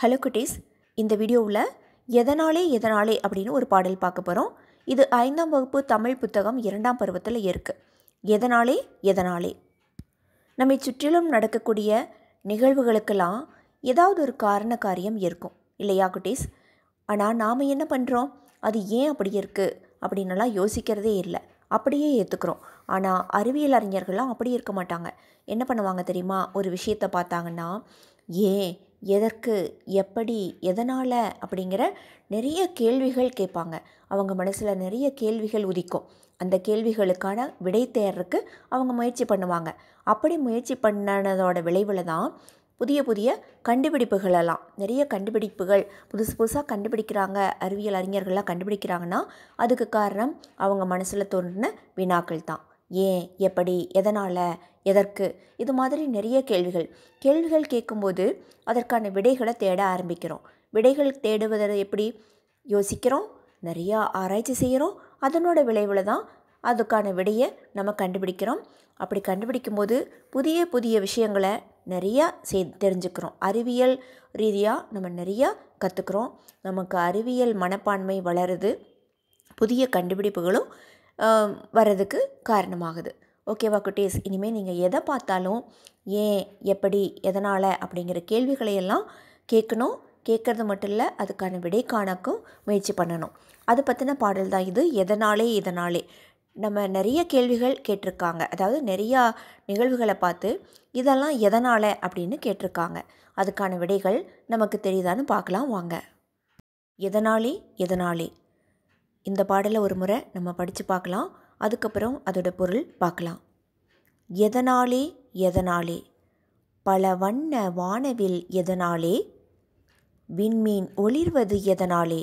hello குட்டீஸ் இந்த வீடியோவில் எதனாலே எதனாலே அப்படின்னு ஒரு பாடல் பார்க்க போகிறோம் இது ஐந்தாம் வகுப்பு தமிழ் புத்தகம் இரண்டாம் பருவத்தில் இருக்குது எதனாலே எதனாலே நம்மை சுற்றிலும் நடக்கக்கூடிய நிகழ்வுகளுக்கெல்லாம் ஏதாவது ஒரு காரண காரியம் இருக்கும் இல்லையா குட்டீஸ் ஆனால் நாம் என்ன பண்ணுறோம் அது ஏன் அப்படி இருக்குது அப்படின்னலாம் யோசிக்கிறதே இல்லை அப்படியே ஏற்றுக்கிறோம் ஆனால் அறிவியல் அறிஞர்கள்லாம் அப்படி இருக்க மாட்டாங்க என்ன பண்ணுவாங்க தெரியுமா ஒரு விஷயத்தை பார்த்தாங்கன்னா ஏன் எதற்கு எப்படி எதனால் அப்படிங்கிற நிறைய கேள்விகள் கேட்பாங்க அவங்க மனசில் நிறைய கேள்விகள் உதிக்கும் அந்த கேள்விகளுக்கான விடை தேர்றதுக்கு அவங்க முயற்சி பண்ணுவாங்க அப்படி முயற்சி பண்ணனதோட விளைவில் தான் புதிய புதிய கண்டுபிடிப்புகளெல்லாம் நிறைய கண்டுபிடிப்புகள் புதுசு புதுசாக கண்டுபிடிக்கிறாங்க அறிவியல் அறிஞர்கள்லாம் கண்டுபிடிக்கிறாங்கன்னா அதுக்கு காரணம் அவங்க மனசில் தோன்றின வினாக்கள் தான் ஏன் எப்படி எதனால் எதற்கு இது மாதிரி நிறைய கேள்விகள் கேள்விகள் கேட்கும்போது அதற்கான விடைகளை தேட ஆரம்பிக்கிறோம் விடைகள் தேடுவதை எப்படி யோசிக்கிறோம் நிறையா ஆராய்ச்சி செய்கிறோம் அதனோட விளைவில் தான் அதுக்கான விடையை நம்ம கண்டுபிடிக்கிறோம் அப்படி கண்டுபிடிக்கும் போது புதிய புதிய விஷயங்களை நிறையா செய் தெரிஞ்சுக்கிறோம் அறிவியல் ரீதியாக நம்ம நிறையா கற்றுக்குறோம் நமக்கு அறிவியல் மனப்பான்மை வளருது புதிய கண்டுபிடிப்புகளும் வர்றதுக்கு காரணமாகுது ஓகேவா குட்டீஸ் இனிமேல் நீங்கள் எதை பார்த்தாலும் ஏன் எப்படி எதனால் அப்படிங்கிற கேள்விகளையெல்லாம் கேட்கணும் கேட்குறது மட்டும் இல்லை அதுக்கான விடை காணக்கும் முயற்சி பண்ணணும் அது பற்றின பாடல் தான் இது எதனாலே இதனாலே நம்ம நிறைய கேள்விகள் கேட்டிருக்காங்க அதாவது நிறையா நிகழ்வுகளை பார்த்து இதெல்லாம் எதனால் அப்படின்னு கேட்டிருக்காங்க அதுக்கான விடைகள் நமக்கு தெரியுதான்னு பார்க்கலாம் வாங்க எதனாலே எதனாலே இந்த பாடலை ஒரு முறை நம்ம படித்து பார்க்கலாம் அதுக்கப்புறம் அதோட பொருள் பார்க்கலாம் எதனாலே எதனாலே பல வண்ண வானவில் எதனாலே விண்மீன் ஒளிர்வது எதனாலே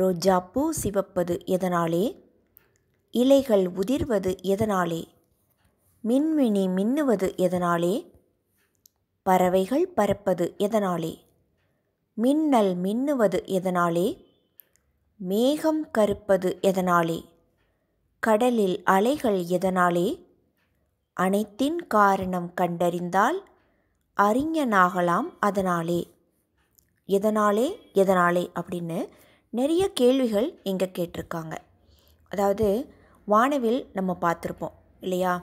ரோஜா பூ சிவப்பது எதனாலே இலைகள் உதிர்வது எதனாலே மின்மினி மின்னுவது எதனாலே பறவைகள் பறப்பது எதனாலே மின்னல் மின்னுவது எதனாலே மேகம் கருப்பது எதனாலே கடலில் அலைகள் எதனாலே அனைத்தின் காரணம் கண்டறிந்தால் அறிஞனாகலாம் அதனாலே எதனாலே எதனாலே அப்படின்னு நிறைய கேள்விகள் இங்கே கேட்டிருக்காங்க அதாவது வானவில் நம்ம பார்த்துருப்போம் இல்லையா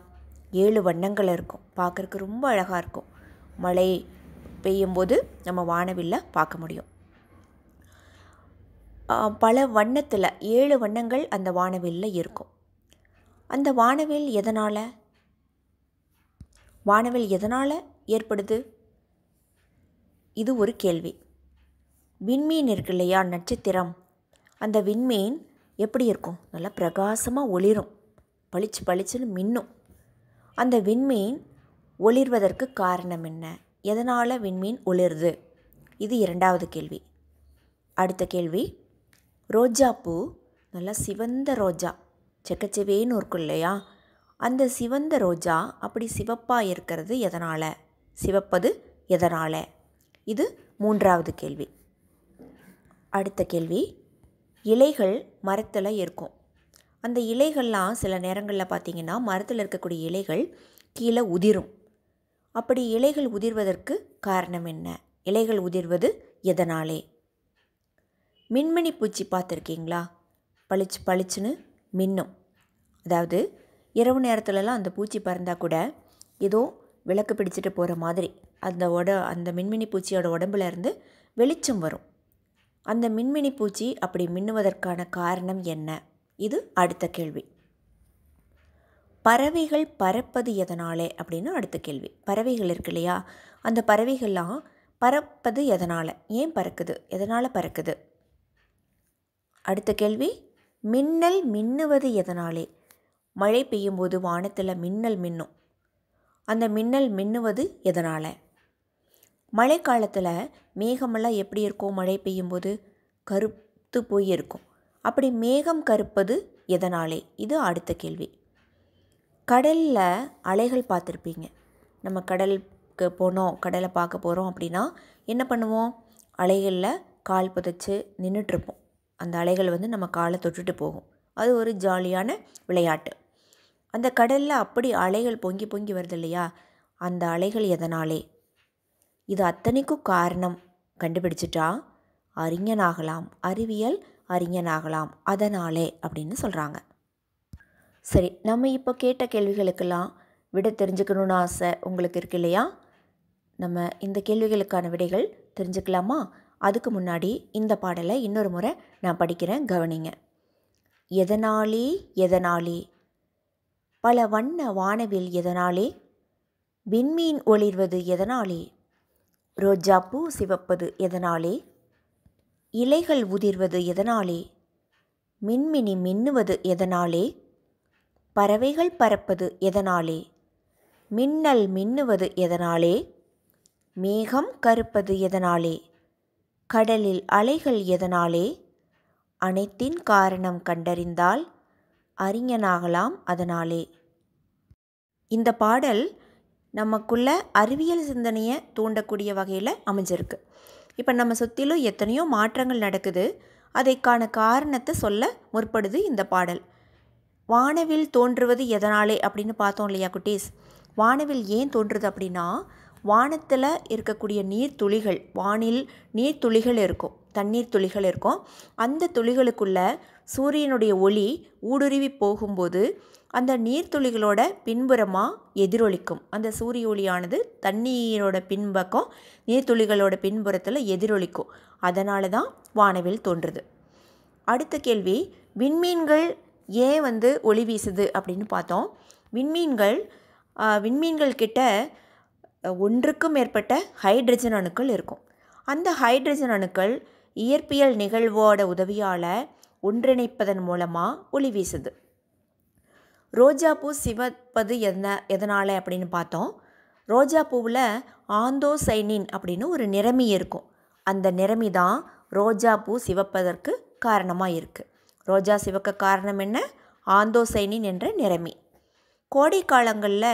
ஏழு வண்ணங்கள் இருக்கும் பார்க்குறக்கு ரொம்ப அழகாக இருக்கும் மழை பெய்யும்போது நம்ம வானவில்ல பார்க்க முடியும் பல வண்ணத்தில் ஏழு வண்ணங்கள் அந்த வானவில்லில் இருக்கும் அந்த வானவில் எதனால் வானவில் எதனால் ஏற்படுது இது ஒரு கேள்வி விண்மீன் இருக்கு இல்லையா நட்சத்திரம் அந்த விண்மீன் எப்படி இருக்கும் நல்லா பிரகாசமாக ஒளிரும் பளிச்சு பளிச்சுன்னு மின்னும் அந்த விண்மீன் ஒளிர்வதற்கு காரணம் என்ன எதனால் விண்மீன் ஒளிருது இது இரண்டாவது கேள்வி அடுத்த கேள்வி ரோஜா பூ நல்லா சிவந்த ரோஜா செக்கச்செவேன்னு இருக்கும் இல்லையா அந்த சிவந்த ரோஜா அப்படி சிவப்பாக இருக்கிறது எதனால் சிவப்பது எதனால் இது மூன்றாவது கேள்வி அடுத்த கேள்வி இலைகள் மரத்தில் இருக்கும் அந்த இலைகள்லாம் சில நேரங்களில் பார்த்திங்கன்னா மரத்தில் இருக்கக்கூடிய இலைகள் கீழே உதிரும் அப்படி இலைகள் உதிர்வதற்கு காரணம் என்ன இலைகள் உதிர்வது எதனாலே மின்மினி பூச்சி பார்த்துருக்கீங்களா பளிச்சு பளிச்சுன்னு மின்னும் அதாவது இரவு நேரத்துலலாம் அந்த பூச்சி பறந்தால் கூட ஏதோ விளக்கு பிடிச்சிட்டு போகிற மாதிரி அந்த உட அந்த மின்மினி பூச்சியோட இருந்து வெளிச்சம் வரும் அந்த மின்மினி பூச்சி அப்படி மின்னுவதற்கான காரணம் என்ன இது அடுத்த கேள்வி பறவைகள் பறப்பது எதனாலே அப்படின்னு அடுத்த கேள்வி பறவைகள் இருக்கு இல்லையா அந்த பறவைகள்லாம் பறப்பது எதனால் ஏன் பறக்குது எதனால் பறக்குது அடுத்த கேள்வி மின்னல் மின்னுவது எதனாலே மழை பெய்யும்போது வானத்தில் மின்னல் மின்னும் அந்த மின்னல் மின்னுவது எதனால் மழை காலத்தில் மேகமெல்லாம் எப்படி இருக்கும் மழை பெய்யும்போது கருத்து போய் இருக்கும் அப்படி மேகம் கருப்பது எதனாலே இது அடுத்த கேள்வி கடலில் அலைகள் பார்த்துருப்பீங்க நம்ம கடலுக்கு போனோம் கடலை பார்க்க போகிறோம் அப்படின்னா என்ன பண்ணுவோம் அலைகளில் கால் புதைச்சி நின்றுட்டுருப்போம் அந்த அலைகள் வந்து நம்ம காலை தொட்டுட்டு போகும் அது ஒரு ஜாலியான விளையாட்டு அந்த கடலில் அப்படி அலைகள் பொங்கி பொங்கி வருது இல்லையா அந்த அலைகள் எதனாலே இது அத்தனைக்கும் காரணம் கண்டுபிடிச்சிட்டா அறிஞனாகலாம் அறிவியல் அறிஞனாகலாம் அதனாலே அப்படின்னு சொல்கிறாங்க சரி நம்ம இப்போ கேட்ட கேள்விகளுக்கெல்லாம் விட தெரிஞ்சுக்கணுன்னு ஆசை உங்களுக்கு இருக்கு இல்லையா நம்ம இந்த கேள்விகளுக்கான விடைகள் தெரிஞ்சுக்கலாமா அதுக்கு முன்னாடி இந்த பாடலை இன்னொரு முறை நான் படிக்கிறேன் கவனிங்க எதனாலே எதனாலே பல வண்ண வானவில் எதனாலே விண்மீன் ஒளிர்வது எதனாலே ரோஜா பூ சிவப்பது எதனாலே இலைகள் உதிர்வது எதனாலே மின்மினி மின்னுவது எதனாலே பறவைகள் பறப்பது எதனாலே மின்னல் மின்னுவது எதனாலே மேகம் கருப்பது எதனாலே கடலில் அலைகள் எதனாலே அனைத்தின் காரணம் கண்டறிந்தால் அறிஞனாகலாம் அதனாலே இந்த பாடல் நமக்குள்ள அறிவியல் சிந்தனையை தூண்டக்கூடிய வகையில் அமைஞ்சிருக்கு இப்போ நம்ம சுற்றிலும் எத்தனையோ மாற்றங்கள் நடக்குது அதைக்கான காரணத்தை சொல்ல முற்படுது இந்த பாடல் வானவில் தோன்றுவது எதனாலே அப்படின்னு பார்த்தோம் இல்லையா குட்டீஸ் வானவில் ஏன் தோன்றுறது அப்படின்னா வானத்தில் இருக்கக்கூடிய நீர்த்துளிகள் வானில் நீர்த்துளிகள் இருக்கும் தண்ணீர் துளிகள் இருக்கும் அந்த துளிகளுக்குள்ள சூரியனுடைய ஒளி ஊடுருவி போகும்போது அந்த நீர்த்துளிகளோட பின்புறமாக எதிரொலிக்கும் அந்த சூரிய ஒளியானது தண்ணீரோட பின்பக்கம் நீர்த்துளிகளோட பின்புறத்தில் எதிரொலிக்கும் அதனால தான் வானவில் தோன்றுது அடுத்த கேள்வி விண்மீன்கள் ஏன் வந்து ஒளி வீசுது அப்படின்னு பார்த்தோம் விண்மீன்கள் விண்மீன்கள் கிட்ட ஒன்றுக்கும் மேற்பட்ட ஹைட்ரஜன் அணுக்கள் இருக்கும் அந்த ஹைட்ரஜன் அணுக்கள் இயற்பியல் நிகழ்வோட உதவியால் ஒன்றிணைப்பதன் மூலமாக ஒளி வீசுது ரோஜாப்பூ சிவப்பது என்ன எதனால் அப்படின்னு பார்த்தோம் ரோஜாப்பூவில் ஆந்தோசைனின் அப்படின்னு ஒரு நிறமி இருக்கும் அந்த நிறமி தான் ரோஜாப்பூ சிவப்பதற்கு காரணமாக இருக்குது ரோஜா சிவக்க காரணம் என்ன ஆந்தோசைனின் என்ற நிறமி கோடை காலங்களில்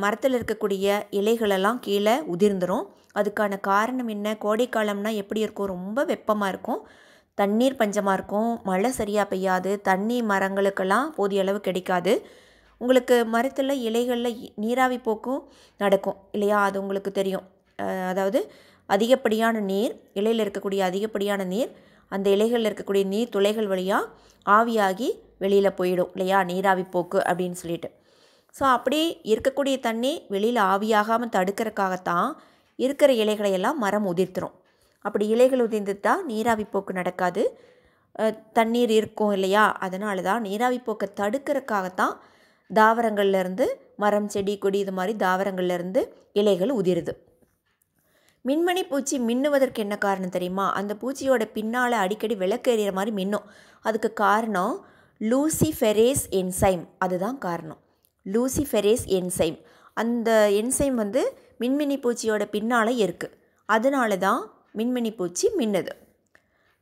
மரத்தில் இருக்கக்கூடிய இலைகளெல்லாம் கீழே உதிர்ந்துடும் அதுக்கான காரணம் என்ன கோடைக்காலம்னா எப்படி இருக்கும் ரொம்ப வெப்பமாக இருக்கும் தண்ணீர் பஞ்சமாக இருக்கும் மழை சரியாக பெய்யாது தண்ணி மரங்களுக்கெல்லாம் போதிய அளவு கிடைக்காது உங்களுக்கு மரத்தில் இலைகளில் நீராவி போக்கும் நடக்கும் இல்லையா அது உங்களுக்கு தெரியும் அதாவது அதிகப்படியான நீர் இலையில் இருக்கக்கூடிய அதிகப்படியான நீர் அந்த இலைகளில் இருக்கக்கூடிய நீர் துளைகள் வழியாக ஆவியாகி வெளியில் போயிடும் இல்லையா நீராவி போக்கு அப்படின்னு சொல்லிட்டு ஸோ அப்படி இருக்கக்கூடிய தண்ணி வெளியில் ஆவியாகாமல் தடுக்கிறதுக்காகத்தான் இருக்கிற இலைகளையெல்லாம் மரம் உதிர்த்துரும் அப்படி இலைகள் உதிர்ந்துட்டால் நீராவி போக்கு நடக்காது தண்ணீர் இருக்கும் இல்லையா அதனால தான் நீராவி போக்கை தடுக்கிறதுக்காகத்தான் தாவரங்கள்லேருந்து மரம் செடி கொடி இது மாதிரி தாவரங்கள்லேருந்து இலைகள் உதிருது மின்மணி பூச்சி மின்னுவதற்கு என்ன காரணம் தெரியுமா அந்த பூச்சியோட பின்னால் அடிக்கடி விளக்கு எறிகிற மாதிரி மின்னும் அதுக்கு காரணம் லூசிஃபெரேஸ் என்சைம் அதுதான் காரணம் லூசிஃபெரேஸ் என்சைம் அந்த என்சைம் வந்து மின்மினி பூச்சியோட பின்னால் இருக்குது அதனால தான் மின்மினி பூச்சி மின்னுது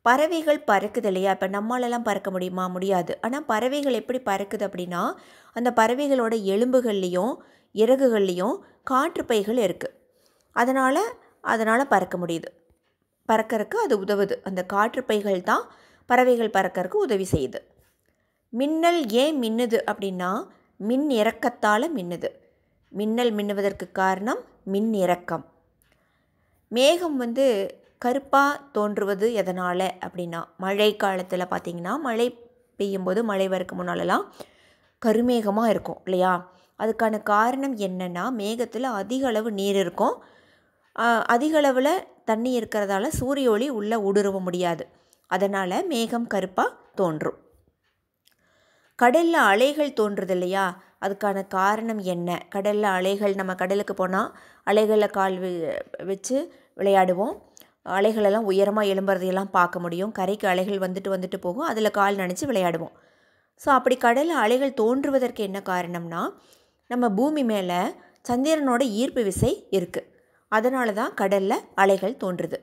பறவைகள் பறக்குது இல்லையா இப்போ நம்மளாலாம் பறக்க முடியுமா முடியாது ஆனால் பறவைகள் எப்படி பறக்குது அப்படின்னா அந்த பறவைகளோட எலும்புகள்லேயும் இறகுகள்லேயும் காற்றுப்பைகள் இருக்குது அதனால் அதனால் பறக்க முடியுது பறக்கிறதுக்கு அது உதவுது அந்த காற்றுப்பைகள் தான் பறவைகள் பறக்கிறதுக்கு உதவி செய்யுது மின்னல் ஏன் மின்னுது அப்படின்னா மின் இறக்கத்தால் மின்னுது மின்னல் மின்னுவதற்கு காரணம் மின் இறக்கம் மேகம் வந்து கருப்பாக தோன்றுவது எதனால் அப்படின்னா மழை காலத்தில் பார்த்திங்கன்னா மழை பெய்யும்போது மழை வரக்கு முன்னாலெல்லாம் கருமேகமாக இருக்கும் இல்லையா அதுக்கான காரணம் என்னென்னா மேகத்தில் அதிக அளவு நீர் இருக்கும் அதிக அளவில் தண்ணி இருக்கிறதால சூரிய ஒளி உள்ளே ஊடுருவ முடியாது அதனால் மேகம் கருப்பாக தோன்றும் கடலில் அலைகள் தோன்றுறது இல்லையா அதுக்கான காரணம் என்ன கடலில் அலைகள் நம்ம கடலுக்கு போனால் அலைகளில் கால் வச்சு விளையாடுவோம் அலைகளெல்லாம் உயரமாக எழும்புறதையெல்லாம் பார்க்க முடியும் கரைக்கு அலைகள் வந்துட்டு வந்துட்டு போகும் அதில் கால் நினச்சி விளையாடுவோம் ஸோ அப்படி கடலில் அலைகள் தோன்றுவதற்கு என்ன காரணம்னா நம்ம பூமி மேலே சந்திரனோட ஈர்ப்பு விசை இருக்குது அதனால தான் கடலில் அலைகள் தோன்றுது